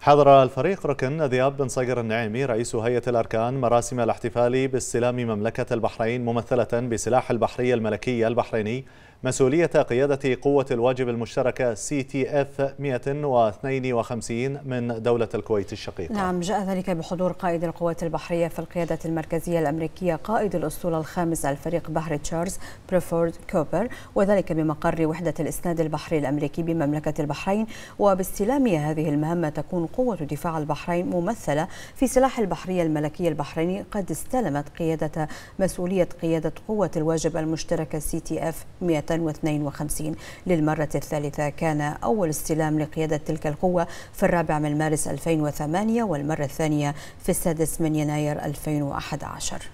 حضر الفريق ركن ذياب بن صقر النعيمي رئيس هيئة الأركان مراسم الاحتفال باستلام مملكة البحرين ممثلة بسلاح البحرية الملكية البحريني مسؤولية قيادة قوة الواجب المشتركة سي تي اف 152 من دولة الكويت الشقيقة نعم جاء ذلك بحضور قائد القوات البحرية في القيادة المركزية الأمريكية قائد الأسطول الخامس الفريق بحر تشارلز بريفورد كوبر وذلك بمقر وحدة الإسناد البحري الأمريكي بمملكة البحرين وباستلام هذه المهمة تكون قوة دفاع البحرين ممثلة في سلاح البحرية الملكي البحريني قد استلمت قيادة مسؤولية قيادة قوة الواجب المشتركة سي تي اف 152 1952 للمرة الثالثة كان أول استلام لقيادة تلك القوة في الرابع من مارس 2008 والمرة الثانية في السادس من يناير 2011